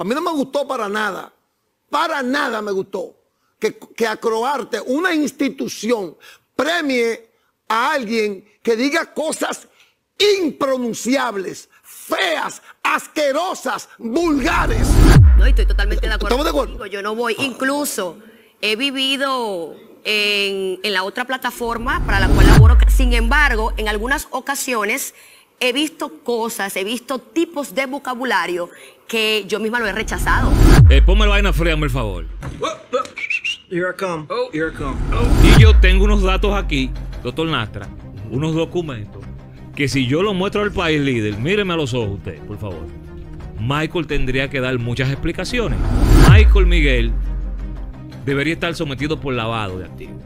A mí no me gustó para nada, para nada me gustó que, acroarte una institución premie a alguien que diga cosas impronunciables, feas, asquerosas, vulgares. No, estoy totalmente de acuerdo. De acuerdo? yo no voy. Ah. Incluso he vivido en, en, la otra plataforma para la cual laboro. Sin embargo, en algunas ocasiones he visto cosas, he visto tipos de vocabulario que yo misma lo he rechazado. Eh, la vaina fría, por favor. Here I Y yo tengo unos datos aquí, doctor Nastra, unos documentos, que si yo los muestro al país líder, míreme a los ojos usted, por favor. Michael tendría que dar muchas explicaciones. Michael Miguel debería estar sometido por lavado de activos.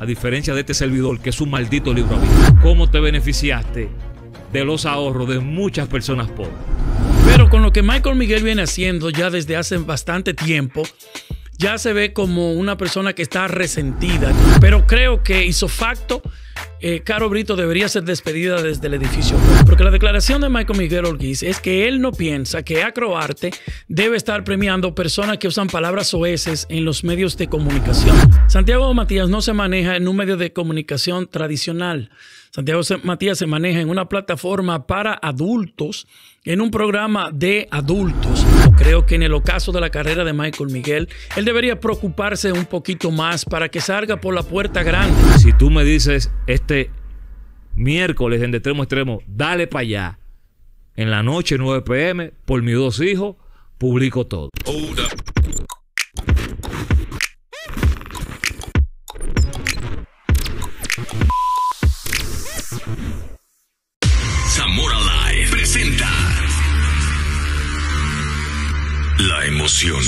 A diferencia de este servidor, que es un maldito libro abierto. ¿Cómo te beneficiaste de los ahorros de muchas personas pobres. Pero con lo que Michael Miguel viene haciendo ya desde hace bastante tiempo, ya se ve como una persona que está resentida. Pero creo que hizo facto eh, Caro Brito debería ser despedida desde el edificio. Porque la declaración de Michael Miguel Orguiz es que él no piensa que Acroarte debe estar premiando personas que usan palabras oeces en los medios de comunicación. Santiago Matías no se maneja en un medio de comunicación tradicional. Santiago Matías se maneja en una plataforma para adultos, en un programa de adultos Creo que en el ocaso de la carrera de Michael Miguel, él debería preocuparse un poquito más para que salga por la puerta grande. Si tú me dices este miércoles en de extremo extremo, dale para allá. En la noche 9 pm, por mis dos hijos, publico todo.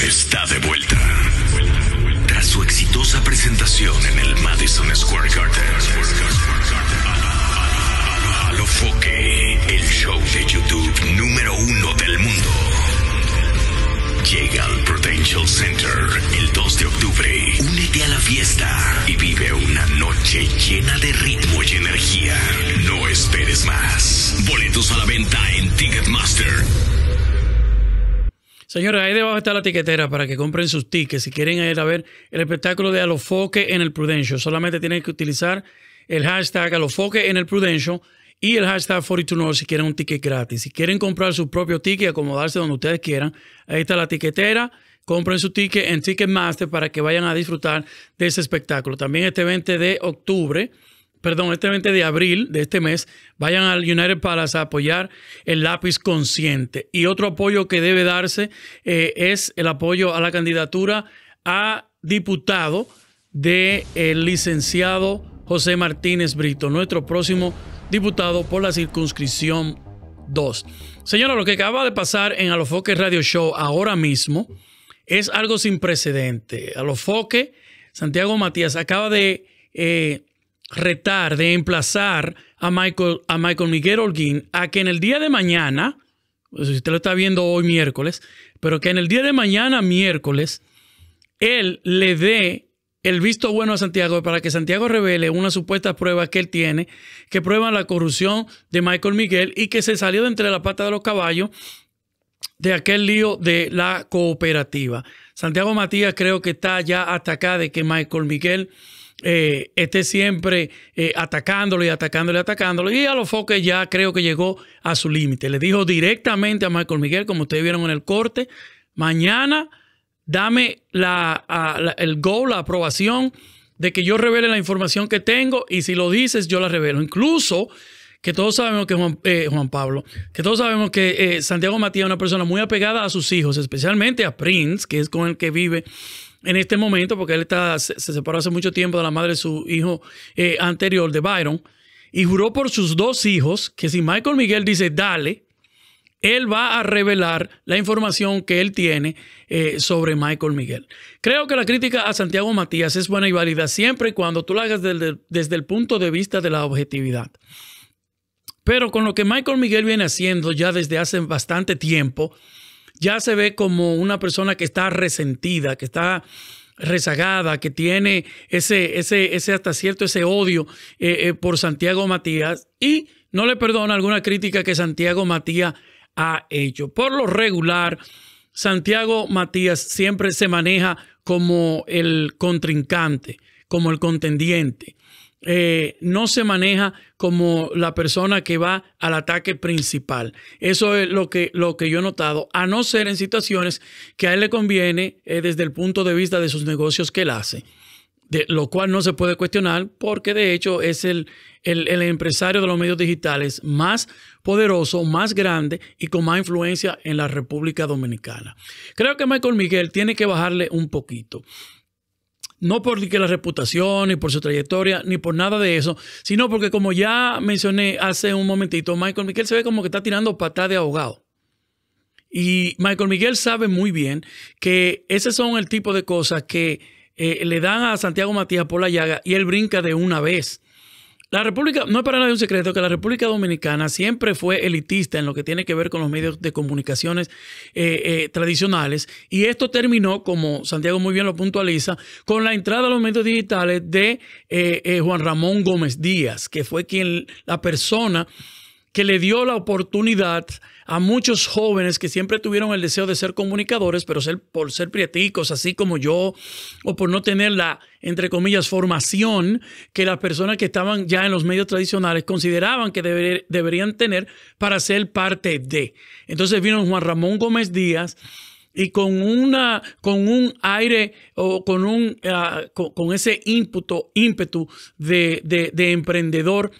está de vuelta. Tras su exitosa presentación en el Madison Square Garden Señores, ahí debajo está la tiquetera para que compren sus tickets. Si quieren ir a ver el espectáculo de Alofoque en el Prudential, solamente tienen que utilizar el hashtag Alofoque en el Prudential y el hashtag 42 si quieren un ticket gratis. Si quieren comprar su propio ticket, y acomodarse donde ustedes quieran, ahí está la tiquetera. Compren su ticket en Ticketmaster para que vayan a disfrutar de ese espectáculo. También este 20 de octubre perdón, este 20 de abril de este mes, vayan al United Palace a apoyar el lápiz consciente. Y otro apoyo que debe darse eh, es el apoyo a la candidatura a diputado del eh, licenciado José Martínez Brito, nuestro próximo diputado por la circunscripción 2. Señora, lo que acaba de pasar en Alofoque Radio Show ahora mismo es algo sin precedente. Alofoque, Santiago Matías acaba de eh, retar, de emplazar a Michael, a Michael Miguel Holguín a que en el día de mañana, si usted lo está viendo hoy miércoles, pero que en el día de mañana miércoles, él le dé el visto bueno a Santiago para que Santiago revele una supuesta prueba que él tiene, que prueba la corrupción de Michael Miguel y que se salió de entre la pata de los caballos de aquel lío de la cooperativa. Santiago Matías creo que está ya hasta acá de que Michael Miguel eh, esté siempre eh, atacándolo y atacándolo y atacándolo. Y a los foques ya creo que llegó a su límite. Le dijo directamente a Michael Miguel, como ustedes vieron en el corte, mañana dame el go, la aprobación de que yo revele la información que tengo y si lo dices, yo la revelo. Incluso que todos sabemos que Juan, eh, Pablo, que todos sabemos que Santiago Matías es una persona muy apegada a sus hijos, especialmente a Prince, que es con el que vive en este momento, porque él está, se, separó hace mucho tiempo de la madre de su hijo eh, anterior, de Byron, y juró por sus dos hijos que si Michael Miguel dice, dale, él va a revelar la información que él tiene eh, sobre Michael Miguel. Creo que la crítica a Santiago Matías es buena y válida siempre y cuando tú la hagas desde el punto de vista de la objetividad. Pero con lo que Michael Miguel viene haciendo ya desde hace bastante tiempo, ya se ve como una persona que está resentida, que está rezagada, que tiene ese, ese, hasta cierto, ese odio eh, eh, por Santiago Matías y no le perdona alguna crítica que Santiago Matías ha hecho. Por lo regular, Santiago Matías siempre se maneja como el contrincante, como el contendiente. Eh, no se maneja como la persona que va al ataque principal. Eso es lo que, lo que yo he notado, a no ser en situaciones que a él le conviene eh, desde el punto de vista de sus negocios que él hace. De, lo cual no se puede cuestionar porque de hecho es el, el, empresario de los medios digitales más poderoso, más grande y con más influencia en la República Dominicana. Creo que Michael Miguel tiene que bajarle un poquito. No por la reputación, ni por su trayectoria, ni por nada de eso, sino porque como ya mencioné hace un momentito, Michael Miguel se ve como que está tirando patada de ahogado. Y Michael Miguel sabe muy bien que ese son el tipo de cosas que eh, le dan a Santiago Matías por la llaga y él brinca de una vez. La República, no es para nadie un secreto que la República Dominicana siempre fue elitista en lo que tiene que ver con los medios de comunicaciones eh, eh, tradicionales y esto terminó, como Santiago muy bien lo puntualiza, con la entrada a los medios digitales de eh, Juan Ramón Gómez Díaz, que fue quien la persona que le dio la oportunidad a muchos jóvenes que siempre tuvieron el deseo de ser comunicadores, pero por ser prieticos, así como yo, o por no tener la, entre comillas, formación que las personas que estaban ya en los medios tradicionales consideraban que deberían tener para ser parte de. Entonces vino Juan Ramón Gómez Díaz y con una con un aire o con un ah, con, ese ímpetu, ímpetu de, emprendedor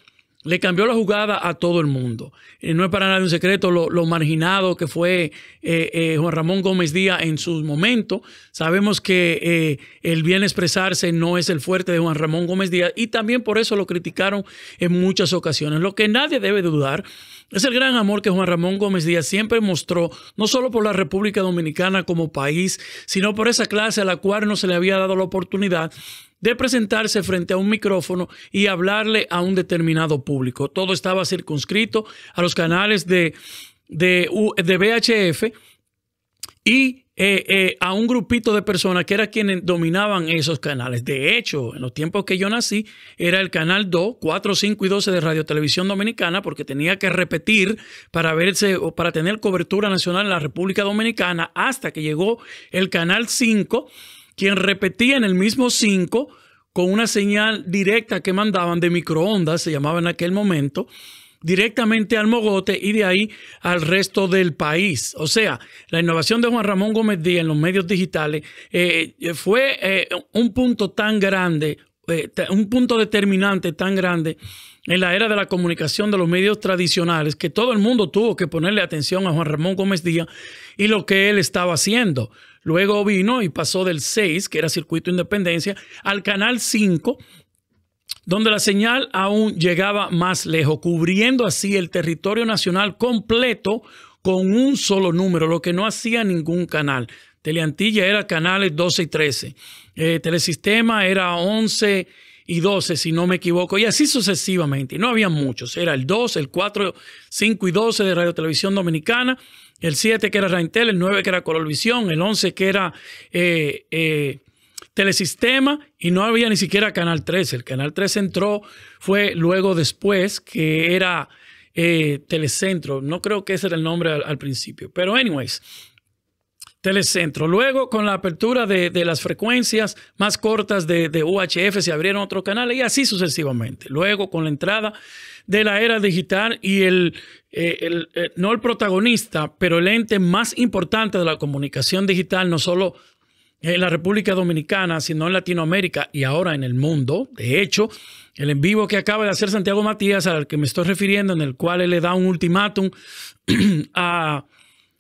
le cambió la jugada a todo el mundo. Eh, no es para nada un secreto lo, marginado que fue eh, eh, Juan Ramón Gómez Díaz en su momento. Sabemos que el bien expresarse no es el fuerte de Juan Ramón Gómez Díaz y también por eso lo criticaron en muchas ocasiones. Lo que nadie debe dudar es el gran amor que Juan Ramón Gómez Díaz siempre mostró, no solo por la República Dominicana como país, sino por esa clase a la cual no se le había dado la oportunidad de presentarse frente a un micrófono y hablarle a un determinado público. Todo estaba circunscrito a los canales de, de, VHF y eh, eh, a un grupito de personas que era quienes dominaban esos canales. De hecho, en los tiempos que yo nací, era el canal 2, 4, 5 y 12 de Radio Televisión Dominicana, porque tenía que repetir para verse o para tener cobertura nacional en la República Dominicana, hasta que llegó el canal 5, quien repetía en el mismo 5 con una señal directa que mandaban de microondas, se llamaba en aquel momento, directamente al Mogote y de ahí al resto del país. O sea, la innovación de Juan Ramón Gómez Díaz en los medios digitales eh, fue eh, un punto tan grande, eh, un punto determinante tan grande en la era de la comunicación de los medios tradicionales que todo el mundo tuvo que ponerle atención a Juan Ramón Gómez Díaz y lo que él estaba haciendo. Luego vino y pasó del 6, que era Circuito Independencia, al Canal 5, donde la señal aún llegaba más lejos, cubriendo así el territorio nacional completo con un solo número, lo que no hacía ningún canal. Teleantilla era canales 12 y 13, eh, Telesistema era 11 y 12, si no me equivoco, y así sucesivamente. no había muchos, era el 2, el 4, 5 y 12 de Radio Televisión Dominicana, el 7 que era Raintel, el 9 que era Colorvisión, el 11 que era... Eh, eh, Telesistema y no había ni siquiera Canal 3. El Canal 3 entró, fue luego después, que era eh, Telecentro. No creo que ese era el nombre al, principio. Pero anyways, Telecentro. Luego, con la apertura de, las frecuencias más cortas de, UHF, se abrieron otros canales y así sucesivamente. Luego, con la entrada de la era digital y el, eh, eh, no el protagonista, pero el ente más importante de la comunicación digital, no solo en la República Dominicana, sino en Latinoamérica y ahora en el mundo. De hecho, el en vivo que acaba de hacer Santiago Matías, al que me estoy refiriendo, en el cual él le da un ultimátum a,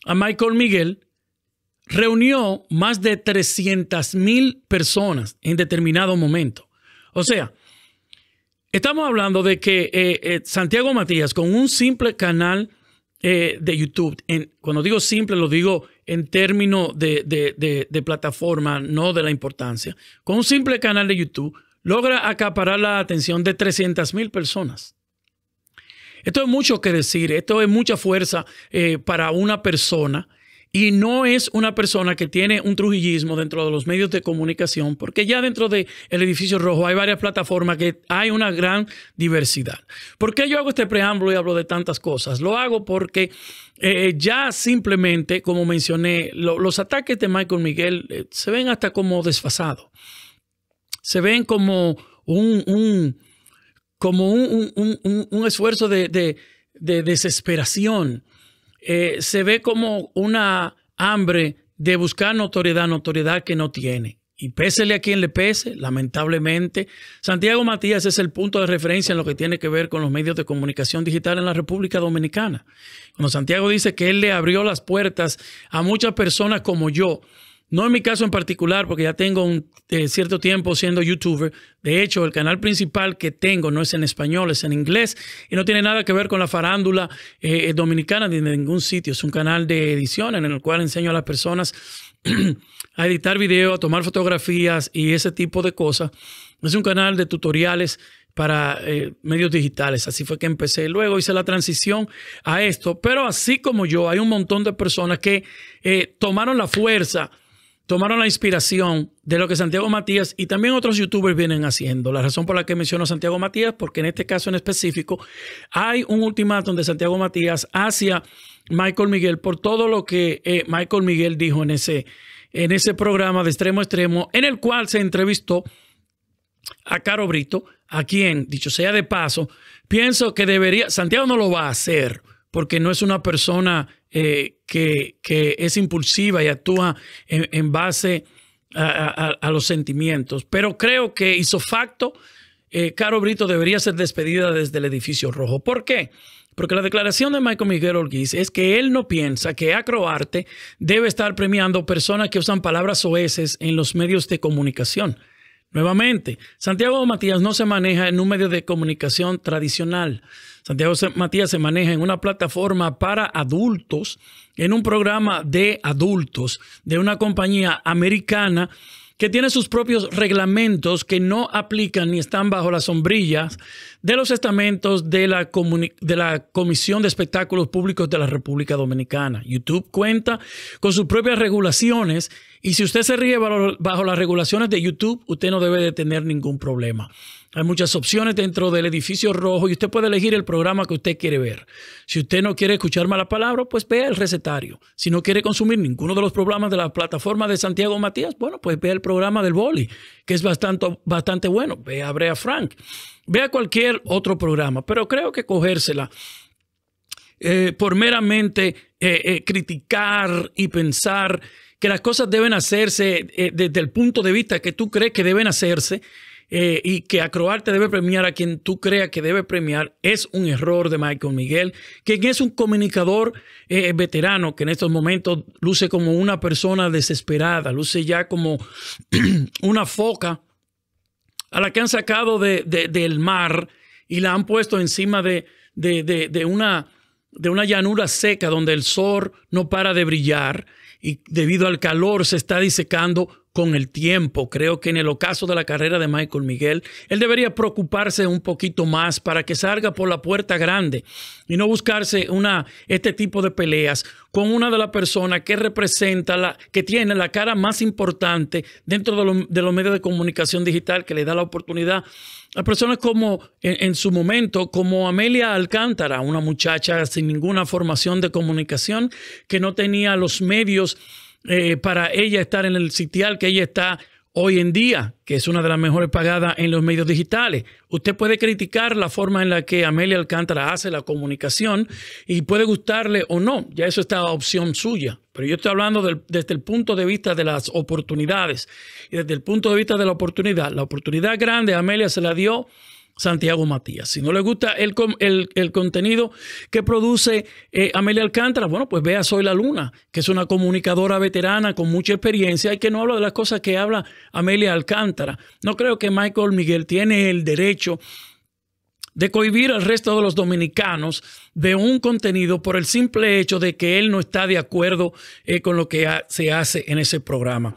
Michael Miguel, reunió más de 300 mil personas en determinado momento. O sea, estamos hablando de que eh, eh, Santiago Matías, con un simple canal eh, de YouTube, en, cuando digo simple, lo digo en términos de, plataforma, no de la importancia. Con un simple canal de YouTube logra acaparar la atención de 300 mil personas. Esto es mucho que decir, esto es mucha fuerza eh, para una persona y no es una persona que tiene un trujillismo dentro de los medios de comunicación, porque ya dentro del el edificio rojo hay varias plataformas que hay una gran diversidad. ¿Por qué yo hago este preámbulo y hablo de tantas cosas? Lo hago porque eh, ya simplemente, como mencioné, los ataques de Michael Miguel eh, se ven hasta como desfasados. Se ven como un, como un, esfuerzo de, de desesperación eh, se ve como una hambre de buscar notoriedad, notoriedad que no tiene. Y pésele a quien le pese, lamentablemente. Santiago Matías es el punto de referencia en lo que tiene que ver con los medios de comunicación digital en la República Dominicana. Cuando Santiago dice que él le abrió las puertas a muchas personas como yo, no en mi caso en particular, porque ya tengo un eh, cierto tiempo siendo youtuber. De hecho, el canal principal que tengo no es en español, es en inglés y no tiene nada que ver con la farándula eh, eh, dominicana ni de ningún sitio. Es un canal de edición en el cual enseño a las personas a editar video, a tomar fotografías y ese tipo de cosas. Es un canal de tutoriales para medios digitales. Así fue que empecé. Luego hice la transición a esto. Pero así como yo, hay un montón de personas que tomaron la fuerza tomaron la inspiración de lo que Santiago Matías y también otros youtubers vienen haciendo. La razón por la que menciono a Santiago Matías, porque en este caso en específico hay un ultimátum de Santiago Matías hacia Michael Miguel por todo lo que eh, Michael Miguel dijo en ese, en ese programa de extremo a extremo, en el cual se entrevistó a Caro Brito, a quien, dicho sea de paso, pienso que debería, Santiago no lo va a hacer, porque no es una persona eh, que, es impulsiva y actúa en, base a, los sentimientos. Pero creo que isofacto, eh, Caro Brito debería ser despedida desde el edificio rojo. ¿Por qué? Porque la declaración de Michael Miguel Orguiz es que él no piensa que Acroarte debe estar premiando personas que usan palabras oeces en los medios de comunicación. Nuevamente, Santiago Matías no se maneja en un medio de comunicación tradicional. Santiago Matías se maneja en una plataforma para adultos, en un programa de adultos de una compañía americana que tiene sus propios reglamentos que no aplican ni están bajo las sombrillas de los estamentos de la, Comisión de Espectáculos Públicos de la República Dominicana. YouTube cuenta con sus propias regulaciones y si usted se ríe bajo, bajo las regulaciones de YouTube, usted no debe de tener ningún problema. Hay muchas opciones dentro del edificio rojo y usted puede elegir el programa que usted quiere ver. Si usted no quiere escuchar malas palabras, pues vea el recetario. Si no quiere consumir ninguno de los programas de la plataforma de Santiago Matías, bueno, pues vea el programa del Boli, que es bastante, bastante bueno. Vea a Brea Frank. Vea cualquier otro programa. Pero creo que cogérsela eh, por meramente eh, eh, criticar y pensar que las cosas deben hacerse desde el punto de vista que tú crees que deben hacerse eh, y que Acroarte debe premiar a quien tú creas que debe premiar es un error de Michael Miguel, quien es un comunicador eh, veterano que en estos momentos luce como una persona desesperada, luce ya como una foca a la que han sacado del mar y la han puesto encima de, una, de una llanura seca donde el sol no para de brillar y debido al calor se está disecando con el tiempo. Creo que en el ocaso de la carrera de Michael Miguel, él debería preocuparse un poquito más para que salga por la puerta grande y no buscarse una, este tipo de peleas con una de las personas que representa, la, que tiene la cara más importante dentro de, los medios de comunicación digital, que le da la oportunidad a personas como en, en, su momento, como Amelia Alcántara, una muchacha sin ninguna formación de comunicación, que no tenía los medios eh, para ella estar en el sitial que ella está hoy en día, que es una de las mejores pagadas en los medios digitales. Usted puede criticar la forma en la que Amelia Alcántara hace la comunicación y puede gustarle o no, ya eso está opción suya. Pero yo estoy hablando desde el punto de vista de las oportunidades. Y desde el punto de vista de la oportunidad, la oportunidad grande Amelia se la dio Santiago Matías. Si no le gusta el, contenido que produce eh, Amelia Alcántara, bueno, pues vea Soy la Luna, que es una comunicadora veterana con mucha experiencia y que no habla de las cosas que habla Amelia Alcántara. No creo que Michael Miguel tiene el derecho de cohibir al resto de los dominicanos de un contenido por el simple hecho de que él no está de acuerdo eh, con lo que se hace en ese programa.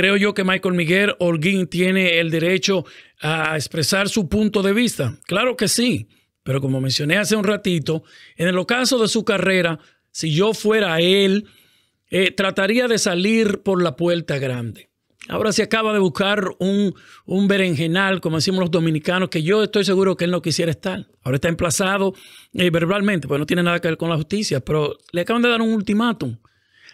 Creo yo que Michael Miguel Holguín tiene el derecho a expresar su punto de vista. Claro que sí, pero como mencioné hace un ratito, en el ocaso de su carrera, si yo fuera él, eh, trataría de salir por la puerta grande. Ahora se acaba de buscar un, berenjenal, como decimos los dominicanos, que yo estoy seguro que él no quisiera estar. Ahora está emplazado eh, verbalmente, pues no tiene nada que ver con la justicia, pero le acaban de dar un ultimátum.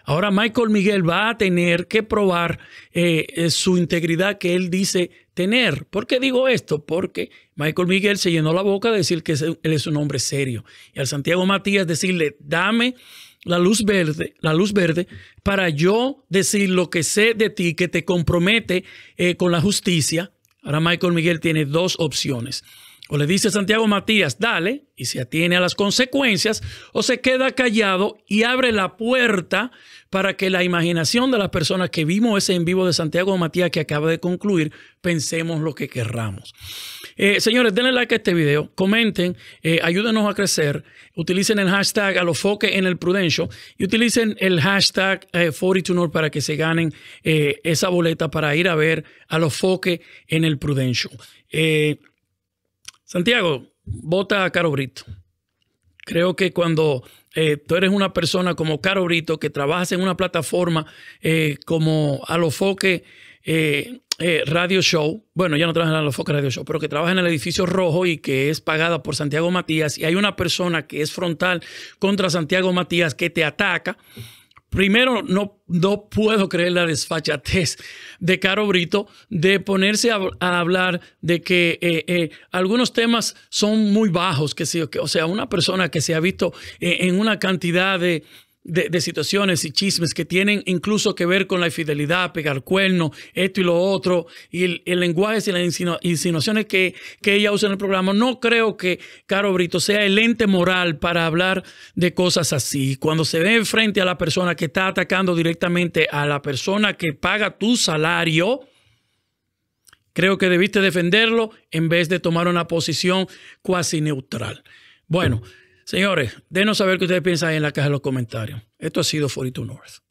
Ahora Michael Miguel va a tener que probar eh, eh, su integridad que él dice tener. ¿Por qué digo esto? Porque Michael Miguel se llenó la boca de decir que él es un hombre serio. Y al Santiago Matías decirle, dame la luz verde, la luz verde, para yo decir lo que sé de ti que te compromete eh, con la justicia. Ahora Michael Miguel tiene dos opciones o le dice Santiago Matías, dale, y se atiene a las consecuencias, o se queda callado y abre la puerta para que la imaginación de las personas que vimos ese en vivo de Santiago Matías que acaba de concluir, pensemos lo que querramos. Eh, señores, denle like a este video, comenten, eh, ayúdenos a crecer, utilicen el hashtag los alofoque en el Prudential y utilicen el hashtag eh, 42 para que se ganen eh, esa boleta para ir a ver a los foques en el Prudential. Santiago, vota a Caro Brito. Creo que cuando eh, tú eres una persona como Caro Brito, que trabajas en una plataforma eh, como Alofoque eh, Radio Show, bueno, ya no trabaja en Alofoque Radio Show, pero que trabaja en el edificio rojo y que es pagada por Santiago Matías, y hay una persona que es frontal contra Santiago Matías que te ataca Primero, no, no puedo creer la desfachatez de Caro Brito de ponerse a, hablar de que eh, eh, algunos temas son muy bajos, que sí, o sea, una persona que se ha visto eh, en una cantidad de, de, situaciones y chismes que tienen incluso que ver con la infidelidad, pegar cuerno, esto y lo otro, y el, lenguaje y las insinuaciones que, ella usa en el programa, no creo que Caro Brito sea el ente moral para hablar de cosas así. Cuando se ve frente a la persona que está atacando directamente a la persona que paga tu salario, creo que debiste defenderlo en vez de tomar una posición cuasi neutral. Bueno. Señores, denos saber qué ustedes piensan ahí en la caja de los comentarios. Esto ha sido 42 North.